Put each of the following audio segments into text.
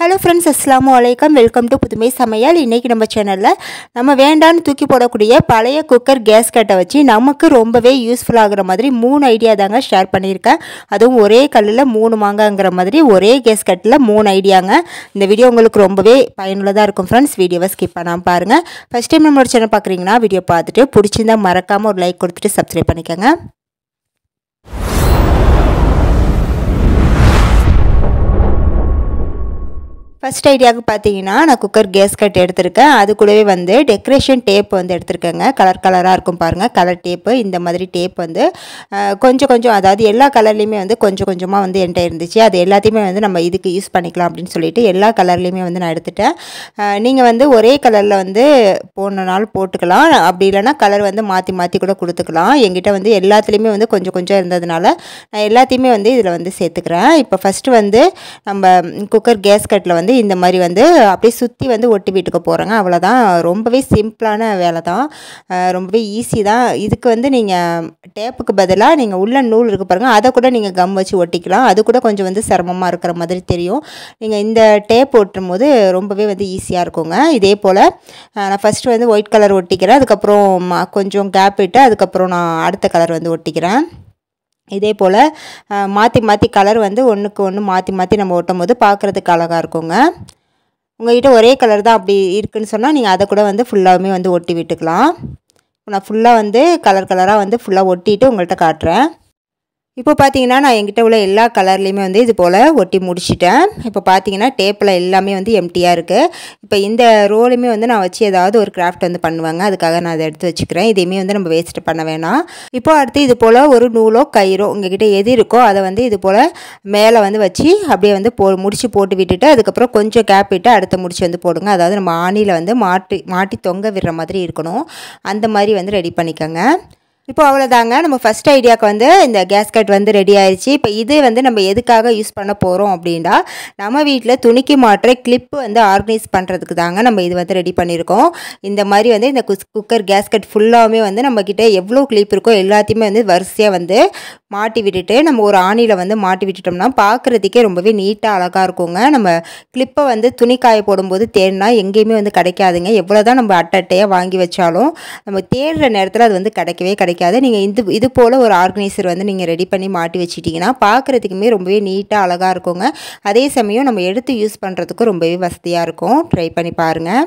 hello friends அஸ்லாம் வலைக்கம் welcome to புதுமை சமையல் இன்றைக்கி நம்ம சேனலில் நம்ம வேண்டான்னு தூக்கி போடக்கூடிய பழைய குக்கர் கேஸ் கட்டை வச்சு நமக்கு ரொம்பவே யூஸ்ஃபுல் ஆகிற மாதிரி மூணு ஐடியா தாங்க ஷேர் பண்ணியிருக்கேன் அதுவும் ஒரே கல்லில் மூணு மாங்காங்கிற மாதிரி ஒரே கேஸ் கட்டில் மூணு ஐடியாங்க இந்த வீடியோ உங்களுக்கு ரொம்பவே பயனுள்ளதாக இருக்கும் ஃப்ரெண்ட்ஸ் வீடியோவை ஸ்கிப் பண்ணாமல் பாருங்கள் ஃபஸ்ட் டைம் நம்மளோட சேனல் பார்க்குறீங்கன்னா வீடியோ பார்த்துட்டு பிடிச்சிருந்தால் மறக்காமல் ஒரு லைக் கொடுத்துட்டு சப்ஸ்கிரைப் பண்ணிக்கோங்க ஃபஸ்ட் ஐடியாவுக்கு பார்த்தீங்கன்னா நான் குக்கர் கேஸ் கட் எடுத்திருக்கேன் அது கூடவே வந்து டெக்கரேஷன் டேப் வந்து எடுத்திருக்கேங்க கலர் கலராக இருக்கும் பாருங்கள் கலர் டேப்பு இந்த மாதிரி டேப் வந்து கொஞ்சம் கொஞ்சம் அதாவது எல்லா கலர்லேயுமே வந்து கொஞ்சம் கொஞ்சமாக வந்து என்கிட்ட இருந்துச்சு அது எல்லாத்தையுமே வந்து நம்ம இதுக்கு யூஸ் பண்ணிக்கலாம் அப்படின்னு சொல்லிட்டு எல்லா கலர்லேயுமே வந்து நான் எடுத்துட்டேன் நீங்கள் வந்து ஒரே கலரில் வந்து போனாலும் போட்டுக்கலாம் அப்படி இல்லைனா கலர் வந்து மாற்றி மாற்றி கூட கொடுத்துக்கலாம் எங்கிட்ட வந்து எல்லாத்துலேயுமே வந்து கொஞ்சம் கொஞ்சம் இருந்ததுனால நான் எல்லாத்தையுமே வந்து இதில் வந்து சேர்த்துக்கிறேன் இப்போ ஃபஸ்ட்டு வந்து நம்ம குக்கர் கேஸ் கட்டில் வந்து இந்த மாதிரி வந்து அப்படியே சுற்றி வந்து ஒட்டி வீட்டுக்கு போகிறேங்க அவ்வளோதான் ரொம்பவே சிம்பிளான வேலை தான் ரொம்பவே ஈஸி தான் இதுக்கு வந்து நீங்கள் டேப்புக்கு பதிலாக நீங்கள் உள்ள நூல் இருக்குது பாருங்கள் அதை கூட நீங்கள் கம் வச்சு ஒட்டிக்கலாம் அது கூட கொஞ்சம் வந்து சிரமமாக இருக்கிற மாதிரி தெரியும் நீங்கள் இந்த டேப் ஒட்டும் போது ரொம்பவே வந்து ஈஸியாக இருக்குங்க இதே போல் நான் ஃபஸ்ட்டு வந்து ஒயிட் கலர் ஒட்டிக்கிறேன் அதுக்கப்புறம் கொஞ்சம் கேப் விட்டு அதுக்கப்புறம் நான் அடுத்த கலர் வந்து ஒட்டிக்கிறேன் இதே போல் மாற்றி மாற்றி கலர் வந்து ஒன்றுக்கு ஒன்று மாற்றி மாற்றி நம்ம ஓட்டும் போது பார்க்குறதுக்கு அழகாக இருக்குங்க உங்கள்கிட்ட ஒரே கலர் தான் அப்படி இருக்குன்னு சொன்னால் நீங்கள் அதை கூட வந்து ஃபுல்லாகவுமே வந்து ஒட்டி விட்டுக்கலாம் நான் ஃபுல்லாக வந்து கலர் கலராக வந்து ஃபுல்லாக ஒட்டிட்டு உங்கள்கிட்ட காட்டுறேன் இப்போ பார்த்தீங்கன்னா நான் என்கிட்ட உள்ள எல்லா கலர்லேயுமே வந்து இது போல் ஒட்டி முடிச்சிட்டேன் இப்போ பார்த்தீங்கன்னா டேப்பில் எல்லாமே வந்து எம்டியாக இருக்குது இப்போ இந்த ரோலுமே வந்து நான் வச்சு ஏதாவது ஒரு கிராஃப்ட் வந்து பண்ணுவாங்க அதுக்காக நான் அதை எடுத்து வச்சுக்கிறேன் இதையுமே வந்து நம்ம வேஸ்ட் பண்ண வேணாம் இப்போ அடுத்து இது போல் ஒரு நூலோ கயிறோ உங்ககிட்ட எது இருக்கோ அதை வந்து இது போல் மேலே வந்து வச்சு அப்படியே வந்து போ முடிச்சு போட்டு விட்டுட்டு அதுக்கப்புறம் கொஞ்சம் கேப் விட்டு அடுத்த முடிச்சு வந்து போடுங்க அதாவது நம்ம ஆணியில் வந்து மாட்டி மாட்டி தொங்க விடுற மாதிரி இருக்கணும் அந்த மாதிரி வந்து ரெடி பண்ணிக்கோங்க இப்போ அவ்வளோதாங்க நம்ம ஃபஸ்ட் ஐடியாவுக்கு வந்து இந்த கேஸ்கட் வந்து ரெடி ஆயிடுச்சு இப்போ இது வந்து நம்ம எதுக்காக யூஸ் பண்ண போகிறோம் அப்படின்னா நம்ம வீட்டில் துணிக்கு மாற்ற கிளிப்பு வந்து ஆர்கனைஸ் பண்ணுறதுக்கு தாங்க நம்ம இது வந்து ரெடி பண்ணியிருக்கோம் இந்த மாதிரி வந்து இந்த குக்கர் கேஸ்கட் ஃபுல்லாகவே வந்து நம்மக்கிட்ட எவ்வளோ கிளிப் இருக்கோ எல்லாத்தையுமே வந்து வரிசையாக வந்து மாட்டி விட்டுட்டு நம்ம ஒரு ஆணியில் வந்து மாட்டி விட்டுட்டோம்னா பார்க்குறதுக்கே ரொம்பவே நீட்டாக அழகாக இருக்குங்க நம்ம கிளிப்பை வந்து துணி காய போடும்போது தேடினா எங்கேயுமே வந்து கிடைக்காதுங்க எவ்வளோ தான் நம்ம அட்டட்டையாக வாங்கி வச்சாலும் நம்ம தேடுற நேரத்தில் அது வந்து கிடைக்கவே கிடைக்காது நீங்கள் இது இது போல் ஒரு ஆர்கனைசர் வந்து நீங்கள் ரெடி பண்ணி மாட்டி வச்சுட்டிங்கன்னா பார்க்குறதுக்குமே ரொம்பவே நீட்டாக அழகாக இருக்குங்க அதே சமயம் நம்ம எடுத்து யூஸ் பண்ணுறதுக்கும் ரொம்பவே வசதியாக இருக்கும் ட்ரை பண்ணி பாருங்கள்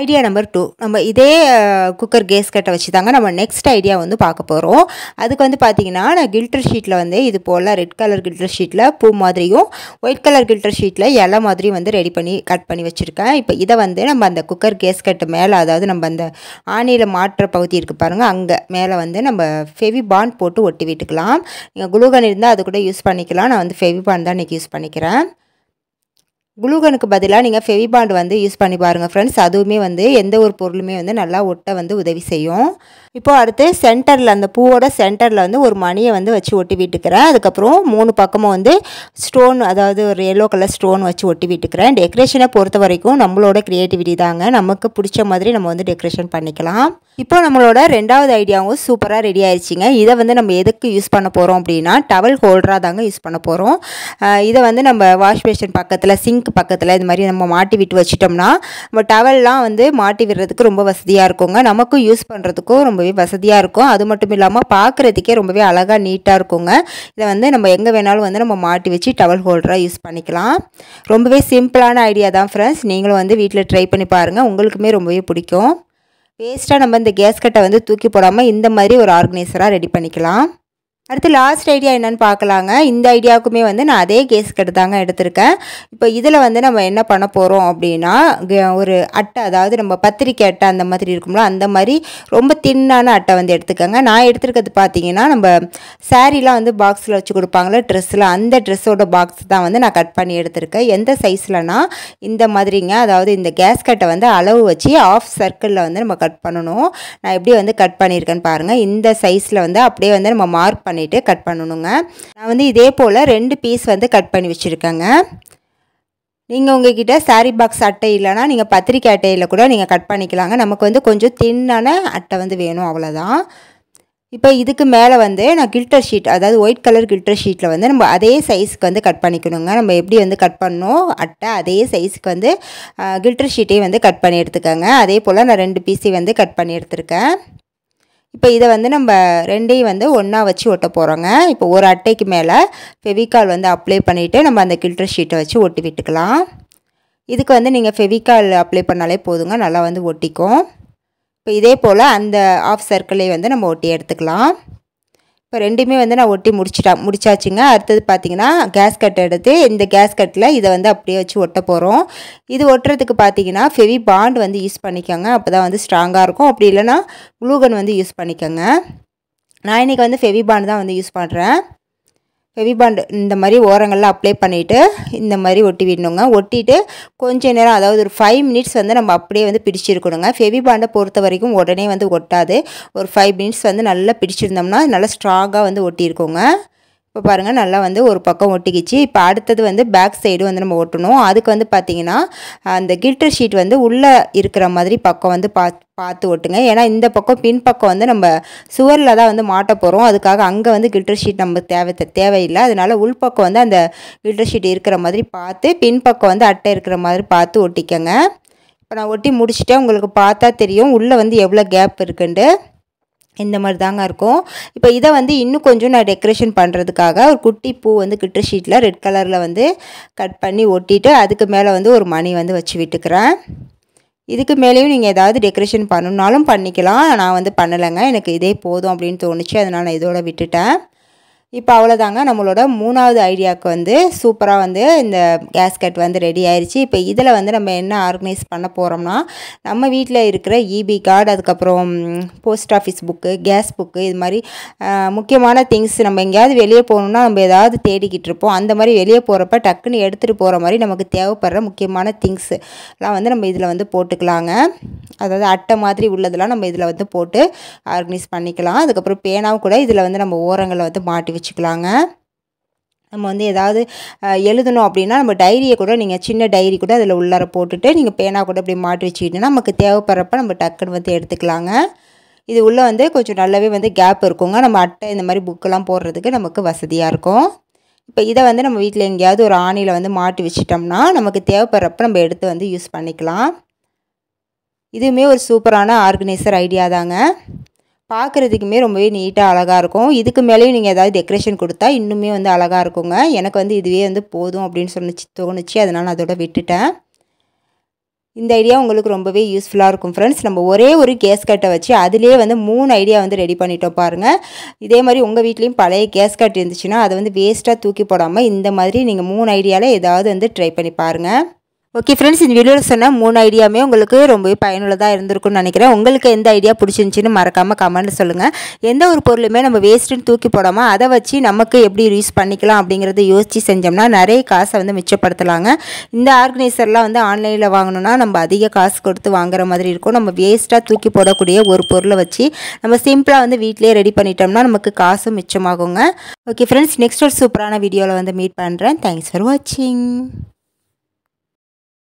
ஐடியா நம்பர் டூ நம்ம இதே குக்கர் கேஸ் கட்டை வச்சு தாங்க நம்ம நெக்ஸ்ட் ஐடியா வந்து பார்க்க போகிறோம் அதுக்கு வந்து பார்த்திங்கன்னா நான் கில்டர் ஷீட்டில் வந்து இது போல் ரெட் கலர் கில்டர் ஷீட்டில் பூ மாதிரியும் ஒயிட் கலர் கில்டர் ஷீட்டில் இலை மாதிரியும் வந்து ரெடி பண்ணி கட் பண்ணி வச்சுருக்கேன் இப்போ இதை வந்து நம்ம அந்த குக்கர் கேஸ் கட்டு மேலே அதாவது நம்ம அந்த ஆணியில் மாற்ற பகுதி இருக்குது பாருங்கள் அங்கே மேலே வந்து நம்ம ஃபெவி பாண்ட் போட்டு ஒட்டி விட்டுக்கலாம் நீங்கள் குளுகன் இருந்தால் அது கூட யூஸ் பண்ணிக்கலாம் நான் வந்து ஃபெவி பாண்ட் தான் இன்றைக்கி யூஸ் பண்ணிக்கிறேன் குளுகனுக்கு பதிலாக நீங்கள் ஃபெவிபாண்ட் வந்து யூஸ் பண்ணி பாருங்கள் ஃப்ரெண்ட்ஸ் அதுவுமே வந்து எந்த ஒரு பொருளுமே வந்து நல்லா ஒட்ட வந்து உதவி செய்யும் இப்போது அடுத்து சென்டரில் அந்த பூவோட சென்டரில் வந்து ஒரு மணியை வந்து வச்சு ஒட்டி விட்டுக்கிறேன் அதுக்கப்புறம் மூணு பக்கமும் வந்து ஸ்டோன் அதாவது ஒரு எல்லோ கலர் ஸ்டோன் வச்சு ஒட்டி விட்டுக்கிறேன் டெக்கரேஷனை பொறுத்த வரைக்கும் நம்மளோட க்ரியேட்டிவிட்டி தாங்க நமக்கு பிடிச்ச மாதிரி நம்ம வந்து டெக்கரேஷன் பண்ணிக்கலாம் இப்போ நம்மளோட ரெண்டாவது ஐடியாவும் சூப்பராக ரெடி ஆயிடுச்சிங்க இதை வந்து நம்ம எதுக்கு யூஸ் பண்ண போகிறோம் அப்படின்னா டவல் ஹோல்டராக தாங்க யூஸ் பண்ண போகிறோம் இதை வந்து நம்ம வாஷ் பேஷன் பக்கத்தில் சிங்க் சிங்க் பக்கத்தில் இது மாதிரி நம்ம மாட்டி விட்டு வச்சிட்டோம்னா நம்ம டவல்லாம் வந்து மாட்டி விடுறதுக்கு ரொம்ப வசதியாக இருக்குங்க நமக்கும் யூஸ் பண்ணுறதுக்கும் ரொம்பவே வசதியாக இருக்கும் அது மட்டும் இல்லாமல் பார்க்குறதுக்கே ரொம்பவே அழகாக நீட்டாக இருக்குங்க இதை வந்து நம்ம எங்கே வேணாலும் வந்து நம்ம மாட்டி வச்சு டவல் ஹோல்டராக யூஸ் பண்ணிக்கலாம் ரொம்பவே சிம்பிளான ஐடியா தான் ஃப்ரெண்ட்ஸ் நீங்களும் வந்து வீட்டில் ட்ரை பண்ணி பாருங்கள் உங்களுக்குமே ரொம்பவே பிடிக்கும் வேஸ்ட்டாக நம்ம இந்த கேஸ் கட்டை வந்து தூக்கி போடாமல் இந்த மாதிரி ஒரு ஆர்கனைசராக ரெடி பண்ணிக்கலாம் அடுத்து லாஸ்ட் ஐடியா என்னென்னு பார்க்கலாங்க இந்த ஐடியாவுக்குமே வந்து நான் அதே கேஸ் தாங்க எடுத்திருக்கேன் இப்போ இதில் வந்து நம்ம என்ன பண்ண போகிறோம் அப்படின்னா ஒரு அட்டை அதாவது நம்ம பத்திரிக்கை அட்டை அந்த மாதிரி இருக்கும்ல அந்த மாதிரி ரொம்ப தின்னான அட்டை வந்து எடுத்துக்கோங்க நான் எடுத்துருக்கிறது பார்த்தீங்கன்னா நம்ம சாரீலாம் வந்து பாக்ஸில் வச்சு கொடுப்பாங்களே ட்ரெஸ்ஸில் அந்த ட்ரெஸ்ஸோட பாக்ஸ் தான் வந்து நான் கட் பண்ணி எடுத்திருக்கேன் எந்த சைஸ்லனா இந்த மாதிரிங்க அதாவது இந்த கேஸ் கட்டை வந்து அளவு வச்சு ஆஃப் சர்க்கிளில் வந்து நம்ம கட் பண்ணணும் நான் எப்படி வந்து கட் பண்ணியிருக்கேன்னு பாருங்கள் இந்த சைஸில் வந்து அப்படியே வந்து நம்ம மார்க் பண்ணி பண்ணிவிட்டு கட் பண்ணணுங்க நான் வந்து இதே போல் ரெண்டு பீஸ் வந்து கட் பண்ணி வச்சுருக்கேங்க நீங்கள் உங்ககிட்ட சாரீ பாக்ஸ் அட்டை இல்லைனா நீங்கள் பத்திரிக்கை அட்டையில் கூட நீங்கள் கட் பண்ணிக்கலாங்க நமக்கு வந்து கொஞ்சம் தின்னான அட்டை வந்து வேணும் அவ்வளோதான் இப்போ இதுக்கு மேலே வந்து நான் கில்டர் ஷீட் அதாவது ஒயிட் கலர் கில்டர் ஷீட்டில் வந்து நம்ம அதே சைஸுக்கு வந்து கட் பண்ணிக்கணுங்க நம்ம எப்படி வந்து கட் பண்ணோம் அட்டை அதே சைஸுக்கு வந்து கில்டர் ஷீட்டையும் வந்து கட் பண்ணி எடுத்துக்கோங்க அதே போல் நான் ரெண்டு பீஸையும் வந்து கட் பண்ணி எடுத்துருக்கேன் இப்போ இதை வந்து நம்ம ரெண்டையும் வந்து ஒன்றா வச்சு ஒட்ட போகிறோங்க இப்போ ஒரு அட்டைக்கு மேலே ஃபெவிகால் வந்து அப்ளை பண்ணிவிட்டு நம்ம அந்த கில்டர் ஷீட்டை வச்சு ஒட்டி விட்டுக்கலாம் இதுக்கு வந்து நீங்கள் ஃபெவிகால் அப்ளை பண்ணாலே போதுங்க நல்லா வந்து ஒட்டிக்கும் இப்போ இதே போல் அந்த ஆஃப் சர்க்கிளே வந்து நம்ம ஒட்டி எடுத்துக்கலாம் இப்போ ரெண்டுமே வந்து நான் ஒட்டி முடிச்சுட்டா முடிச்சாச்சுங்க அடுத்தது பார்த்திங்கன்னா கேஸ் கட் எடுத்து இந்த கேஸ் கட்டில் இதை வந்து அப்படியே வச்சு ஒட்ட போகிறோம் இது ஒட்டுறதுக்கு பார்த்தீங்கன்னா ஃபெவி பாண்ட் வந்து யூஸ் பண்ணிக்கோங்க அப்போ தான் வந்து ஸ்ட்ராங்காக இருக்கும் அப்படி இல்லைனா குளூகன் வந்து யூஸ் பண்ணிக்கோங்க நான் இன்றைக்கி வந்து ஃபெவி பாண்ட் தான் வந்து யூஸ் பண்ணுறேன் ஹெவி பாண்டு இந்த மாதிரி ஓரங்கள்லாம் அப்ளை பண்ணிவிட்டு இந்த மாதிரி ஒட்டி விடணுங்க ஒட்டிட்டு கொஞ்ச நேரம் அதாவது ஒரு ஃபைவ் மினிட்ஸ் வந்து நம்ம அப்படியே வந்து பிடிச்சிருக்கணுங்க ஃபெவி பாண்டை பொறுத்த வரைக்கும் உடனே வந்து ஒட்டாது ஒரு ஃபைவ் மினிட்ஸ் வந்து நல்லா பிடிச்சிருந்தோம்னா நல்லா ஸ்ட்ராங்காக வந்து ஒட்டியிருக்கோங்க இப்போ பாருங்கள் நல்லா வந்து ஒரு பக்கம் ஒட்டிக்கிச்சு இப்போ அடுத்தது வந்து பேக் சைடு வந்து நம்ம ஒட்டணும் அதுக்கு வந்து பார்த்திங்கன்னா அந்த கில்டர் ஷீட் வந்து உள்ளே இருக்கிற மாதிரி பக்கம் வந்து பா பார்த்து ஒட்டுங்க ஏன்னா இந்த பக்கம் பின்பக்கம் வந்து நம்ம சுவரில் தான் வந்து மாட்ட போகிறோம் அதுக்காக அங்கே வந்து கில்டர் ஷீட் நம்ம தேவை தேவையில்லை அதனால் உள்பக்கம் வந்து அந்த கில்டர் ஷீட் இருக்கிற மாதிரி பார்த்து பின்பக்கம் வந்து அட்டை இருக்கிற மாதிரி பார்த்து ஒட்டிக்கங்க இப்போ நான் ஒட்டி முடிச்சுட்டேன் உங்களுக்கு பார்த்தா தெரியும் உள்ளே வந்து எவ்வளோ கேப் இருக்குன்ட்டு இந்த மாதிரி தாங்க இருக்கும் இப்போ இதை வந்து இன்னும் கொஞ்சம் நான் டெக்கரேஷன் பண்ணுறதுக்காக ஒரு குட்டி பூ வந்து கிட்ட ஷீட்டில் ரெட் கலரில் வந்து கட் பண்ணி ஒட்டிட்டு அதுக்கு மேலே வந்து ஒரு மணி வந்து வச்சு விட்டுக்கிறேன் இதுக்கு மேலேயும் நீங்கள் ஏதாவது டெக்கரேஷன் பண்ணணுன்னாலும் பண்ணிக்கலாம் நான் வந்து பண்ணலைங்க எனக்கு இதே போதும் அப்படின்னு தோணுச்சு அதனால் நான் இதோட விட்டுட்டேன் இப்போ அவ்வளோதாங்க நம்மளோட மூணாவது ஐடியாவுக்கு வந்து சூப்பராக வந்து இந்த கேஸ்கட் வந்து ரெடி ஆயிடுச்சு இப்போ இதில் வந்து நம்ம என்ன ஆர்கனைஸ் பண்ண போகிறோம்னா நம்ம வீட்டில் இருக்கிற இபி e கார்டு அதுக்கப்புறம் post office book gas book இது மாதிரி முக்கியமான திங்ஸ் நம்ம எங்கேயாவது வெளியே போகணுன்னா நம்ம ஏதாவது தேடிக்கிட்டு இருப்போம் அந்த மாதிரி வெளியே போகிறப்ப டக்குன்னு எடுத்துகிட்டு போகிற மாதிரி நமக்கு தேவைப்படுற முக்கியமான திங்ஸ் எல்லாம் வந்து நம்ம இதில் வந்து போட்டுக்கலாங்க அதாவது அட்டை மாதிரி உள்ளதெல்லாம் நம்ம இதில் வந்து போட்டு ஆர்கனைஸ் பண்ணிக்கலாம் அதுக்கப்புறம் பேனாவும் கூட இதில் வந்து நம்ம ஓரங்களை வந்து மாட்டி வச்சுக்கலாங்க நம்ம வந்து ஏதாவது எழுதணும் அப்படின்னா நம்ம டைரியை கூட நீங்கள் சின்ன டைரி கூட அதில் உள்ளார போட்டுட்டு நீங்கள் பேனா கூட இப்படி மாட்டி வச்சுக்கிட்டோன்னா நமக்கு தேவைப்படுறப்ப நம்ம டக்குன்னு வந்து எடுத்துக்கலாங்க இது உள்ளே வந்து கொஞ்சம் நல்லாவே வந்து கேப் இருக்குங்க நம்ம அட்டை இந்த மாதிரி புக்கெல்லாம் போடுறதுக்கு நமக்கு வசதியாக இருக்கும் இப்போ இதை வந்து நம்ம வீட்டில் எங்கேயாவது ஒரு ஆணியில் வந்து மாட்டி வச்சிட்டோம்னா நமக்கு தேவைப்படுறப்ப நம்ம எடுத்து வந்து யூஸ் பண்ணிக்கலாம் இதுவுமே ஒரு சூப்பரான ஆர்கனைசர் ஐடியா தாங்க பார்க்குறதுக்குமே ரொம்பவே நீட்டாக அழகாக இருக்கும் இதுக்கு மேலேயும் நீங்கள் ஏதாவது டெக்ரேஷன் கொடுத்தா இன்னுமே வந்து அழகாக இருக்குங்க எனக்கு வந்து இதுவே வந்து போதும் அப்படின்னு சொன்னி தோணுச்சு அதனால் அதோட விட்டுட்டேன் இந்த ஐடியா உங்களுக்கு ரொம்பவே யூஸ்ஃபுல்லாக இருக்கும் ஃப்ரெண்ட்ஸ் நம்ம ஒரே ஒரு கேஸ் கட்டை வச்சு அதிலே வந்து மூணு ஐடியா வந்து ரெடி பண்ணிட்டோம் பாருங்கள் இதே மாதிரி உங்கள் வீட்லேயும் பழைய கேஸ் கட் இருந்துச்சுன்னா அதை வந்து வேஸ்ட்டாக தூக்கி போடாமல் இந்த மாதிரி நீங்கள் மூணு ஐடியாவில் ஏதாவது வந்து ட்ரை பண்ணி பாருங்கள் ஓகே ஃப்ரெண்ட்ஸ் இந்த வீடியோவில் சொன்ன மூணு ஐடியாவுமே உங்களுக்கு ரொம்பவே பயனுள்ளதாக இருந்திருக்கும்னு நினைக்கிறேன் உங்களுக்கு எந்த ஐடியா பிடிச்சிருந்துச்சின்னு மறக்காமல் கமெண்ட் சொல்லுங்கள் எந்த ஒரு பொருளுமே நம்ம வேஸ்ட்டுன்னு தூக்கி போடாமல் அதை வச்சு நமக்கு எப்படி யூஸ் பண்ணிக்கலாம் அப்படிங்கிறத யோசித்து செஞ்சோம்னா நிறைய காசை வந்து மிச்சப்படுத்தலாங்க இந்த ஆர்கனைசர்லாம் வந்து ஆன்லைனில் வாங்கணும்னா நம்ம அதிக காசு கொடுத்து வாங்குற மாதிரி இருக்கும் நம்ம வேஸ்ட்டாக தூக்கி போடக்கூடிய ஒரு பொருளை வச்சு நம்ம சிம்பிளாக வந்து வீட்டிலேயே ரெடி பண்ணிட்டோம்னா நமக்கு காசும் மிச்சமாகுங்க ஓகே ஃப்ரெண்ட்ஸ் நெக்ஸ்ட் ஒரு சூப்பரான வீடியோவில் வந்து மீட் பண்ணுறேன் தேங்க்ஸ் ஃபார் வாட்சிங்